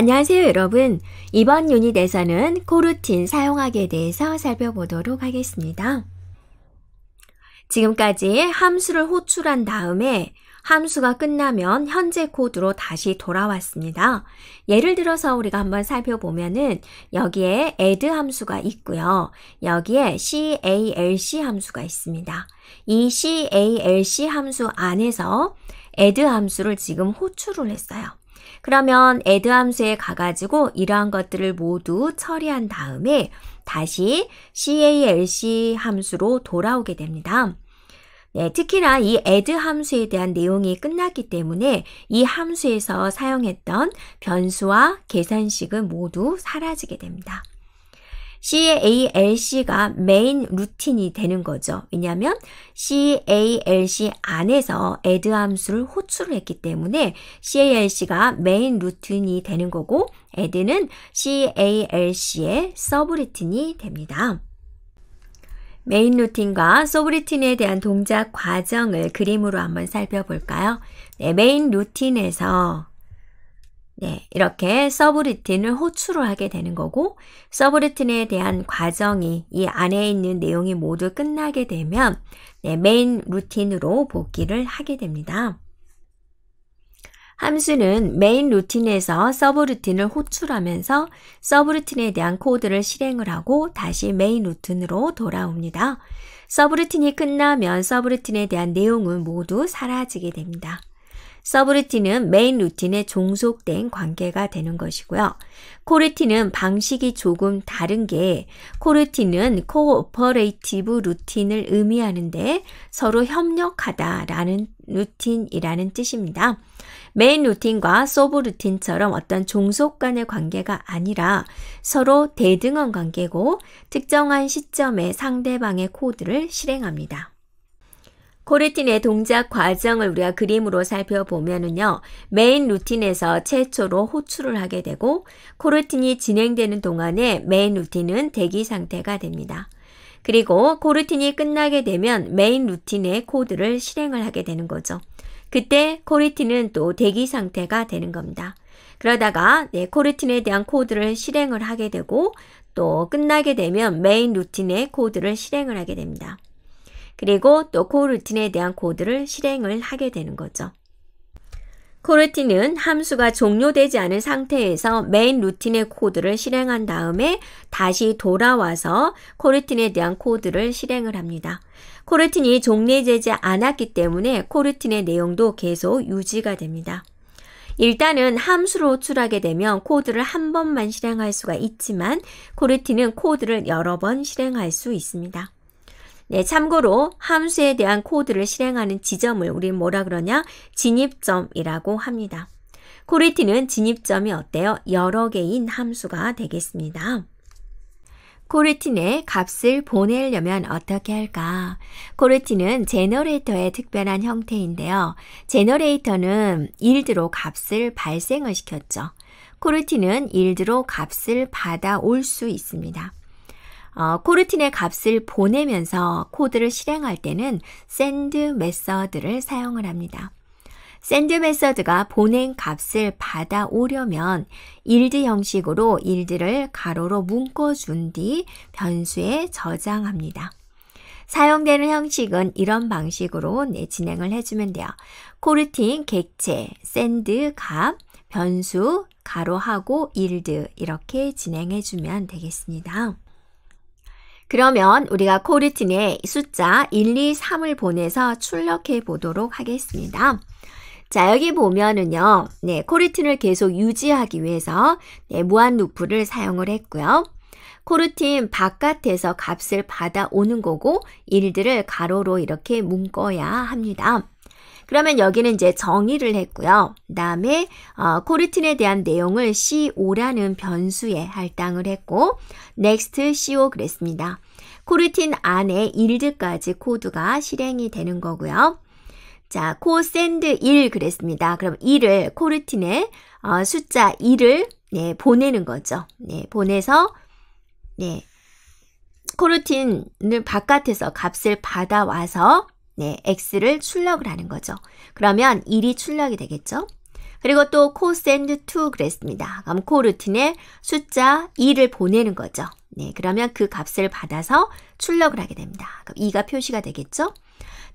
안녕하세요, 여러분. 이번 유닛에서는 코루틴 사용하기에 대해서 살펴보도록 하겠습니다. 지금까지 함수를 호출한 다음에 함수가 끝나면 현재 코드로 다시 돌아왔습니다. 예를 들어서 우리가 한번 살펴보면은 여기에 add 함수가 있고요. 여기에 calc 함수가 있습니다. 이 calc 함수 안에서 add 함수를 지금 호출을 했어요. 그러면 add 함수에 가가지고 이러한 것들을 모두 처리한 다음에 다시 calc 함수로 돌아오게 됩니다. 네, 특히나 이 add 함수에 대한 내용이 끝났기 때문에 이 함수에서 사용했던 변수와 계산식은 모두 사라지게 됩니다. CALC가 메인 루틴이 되는 거죠. 왜냐하면 CALC 안에서 add 함수를 호출을 했기 때문에 CALC가 메인 루틴이 되는 거고 add는 CALC의 서브루틴이 됩니다. 메인 루틴과 서브루틴에 대한 동작 과정을 그림으로 한번 살펴볼까요? 네, 메인 루틴에서 네, 이렇게 서브루틴을 호출을 하게 되는 거고 서브루틴에 대한 과정이 이 안에 있는 내용이 모두 끝나게 되면 네, 메인 루틴으로 복귀를 하게 됩니다. 함수는 메인 루틴에서 서브루틴을 호출하면서 서브루틴에 대한 코드를 실행을 하고 다시 메인 루틴으로 돌아옵니다. 서브루틴이 끝나면 서브루틴에 대한 내용은 모두 사라지게 됩니다. 서브루틴은 메인 루틴에 종속된 관계가 되는 것이고요. 코루틴은 방식이 조금 다른 게 코루틴은 코오퍼레이티브 루틴을 의미하는데 서로 협력하다라는 루틴이라는 뜻입니다. 메인 루틴과 서브 루틴처럼 어떤 종속 간의 관계가 아니라 서로 대등한 관계고 특정한 시점에 상대방의 코드를 실행합니다. 코르틴의 동작 과정을 우리가 그림으로 살펴보면은요, 메인 루틴에서 최초로 호출을 하게 되고, 코르틴이 진행되는 동안에 메인 루틴은 대기 상태가 됩니다. 그리고 코르틴이 끝나게 되면 메인 루틴의 코드를 실행을 하게 되는 거죠. 그때 코르틴은 또 대기 상태가 되는 겁니다. 그러다가 네, 코르틴에 대한 코드를 실행을 하게 되고 또 끝나게 되면 메인 루틴의 코드를 실행을 하게 됩니다. 그리고 또 코루틴에 대한 코드를 실행을 하게 되는 거죠. 코루틴은 함수가 종료되지 않은 상태에서 메인 루틴의 코드를 실행한 다음에 다시 돌아와서 코루틴에 대한 코드를 실행을 합니다. 코루틴이 종료되지 않았기 때문에 코루틴의 내용도 계속 유지가 됩니다. 일단은 함수로 호출하게 되면 코드를 한 번만 실행할 수가 있지만 코루틴은 코드를 여러 번 실행할 수 있습니다. 네, 참고로 함수에 대한 코드를 실행하는 지점을 우리는 뭐라 그러냐? 진입점이라고 합니다. 코리티는 진입점이 어때요? 여러 개인 함수가 되겠습니다. 코르틴에 값을 보내려면 어떻게 할까? 코르틴은 제너레이터의 특별한 형태인데요. 제너레이터는 일드로 값을 발생을 시켰죠. 코르틴은 일드로 값을 받아올 수 있습니다. 어, 코르틴의 값을 보내면서 코드를 실행할 때는 send 메서드를 사용을 합니다. send 메서드가 보낸 값을 받아오려면 일드 형식으로 일드를 가로로 묶어준 뒤 변수에 저장합니다. 사용되는 형식은 이런 방식으로 네, 진행을 해주면 돼요. 코르틴 객체, 샌드 값, 변수, 가로하고 일드 이렇게 진행해주면 되겠습니다. 그러면 우리가 코르틴의 숫자 1, 2, 3을 보내서 출력해 보도록 하겠습니다. 자, 여기 보면은요. 네, 코르틴을 계속 유지하기 위해서 네, 무한 루프를 사용을 했고요. 코르틴 바깥에서 값을 받아오는 거고 일들을 가로로 이렇게 묶어야 합니다. 그러면 여기는 이제 정의를 했고요. 그 다음에 어, 코르틴에 대한 내용을 C5라는 변수에 할당을 했고 next C5 그랬습니다. 코르틴 안에 일드까지 코드가 실행이 되는 거고요. 자, 코샌드1 그랬습니다. 그럼 1을 코르틴에 어, 숫자 1을 네, 보내는 거죠. 네, 보내서 네, 코르틴을 바깥에서 값을 받아와서 네, x를 출력을 하는 거죠. 그러면 1이 출력이 되겠죠. 그리고 또 코센드 2 그랬습니다. 그럼 코루틴에 숫자 2를 보내는 거죠. 네, 그러면 그 값을 받아서 출력을 하게 됩니다. 그럼 2가 표시가 되겠죠.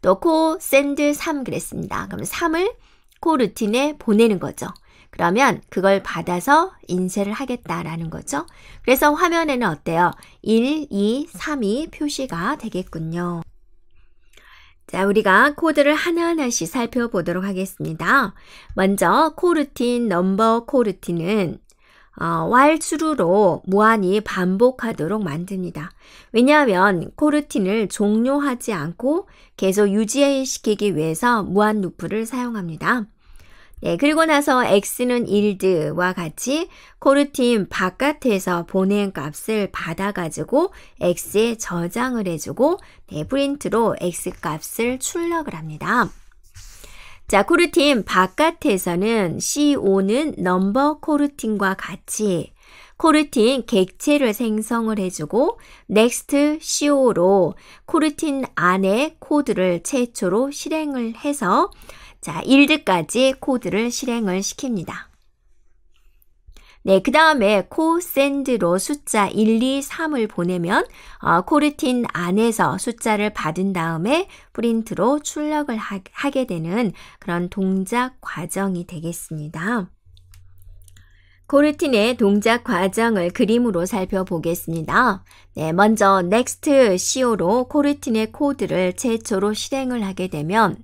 또 코센드 3 그랬습니다. 그럼 3을 코루틴에 보내는 거죠. 그러면 그걸 받아서 인쇄를 하겠다라는 거죠. 그래서 화면에는 어때요? 1, 2, 3이 표시가 되겠군요. 자, 우리가 코드를 하나하나씩 살펴보도록 하겠습니다. 먼저 코르틴 넘버 코르틴은 어, w h i 로 무한히 반복하도록 만듭니다. 왜냐하면 코르틴을 종료하지 않고 계속 유지시키기 위해서 무한 루프를 사용합니다. 예, 그리고 나서 x는 일드와 같이 코르틴 바깥에서 보낸 값을 받아가지고 x에 저장을 해주고 네, 프린트로 x 값을 출력을 합니다. 자, 코르틴 바깥에서는 C5는 넘버 코르틴과 같이 코르틴 객체를 생성을 해주고 next CO 로 코르틴 안에 코드를 최초로 실행을 해서 자, 일드까지 코드를 실행을 시킵니다. 네, 그 다음에 코샌드로 숫자 1, 2, 3을 보내면 어, 코르틴 안에서 숫자를 받은 다음에 프린트로 출력을 하, 게 되는 그런 동작 과정이 되겠습니다. 코르틴의 동작 과정을 그림으로 살펴보겠습니다. 네, 먼저 넥스트 CO로 코르틴의 코드를 최초로 실행을 하게 되면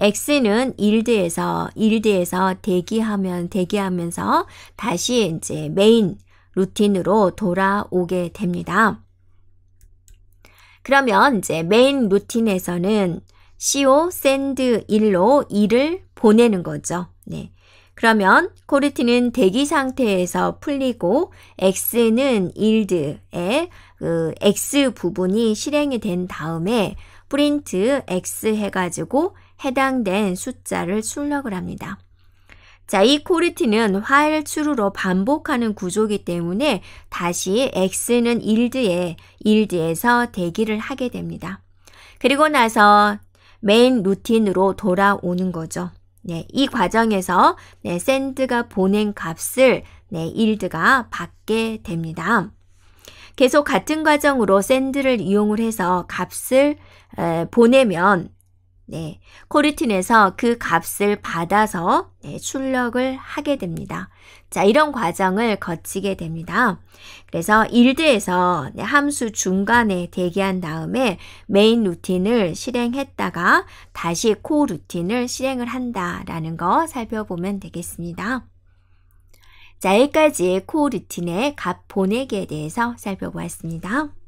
X는 일드에서 일드에서 대기하면 대기하면서 다시 이제 메인 루틴으로 돌아오게 됩니다. 그러면 이제 메인 루틴에서는 CO send 1로 2를 보내는 거죠. 네. 그러면 코르티는 대기 상태에서 풀리고 X는 일드의 그 X 부분이 실행이 된 다음에 프린트 X 해가지고 해당된 숫자를 출력을 합니다. 자, 이 코르티는 화일 출으로 반복하는 구조이기 때문에 다시 X는 일드에, 일드에서 대기를 하게 됩니다. 그리고 나서 메인 루틴으로 돌아오는 거죠. 네, 이 과정에서 네, 샌드가 보낸 값을 네, 일드가 받게 됩니다. 계속 같은 과정으로 샌드를 이용을 해서 값을 에, 보내면 네, 코르틴에서 그 값을 받아서 네, 출력을 하게 됩니다. 자, 이런 과정을 거치게 됩니다. 그래서 일드에서 네, 함수 중간에 대기한 다음에 메인 루틴을 실행했다가 다시 코 루틴을 실행을 한다라는 거 살펴보면 되겠습니다. 자, 여기까지 코 루틴의 값 보내기에 대해서 살펴보았습니다.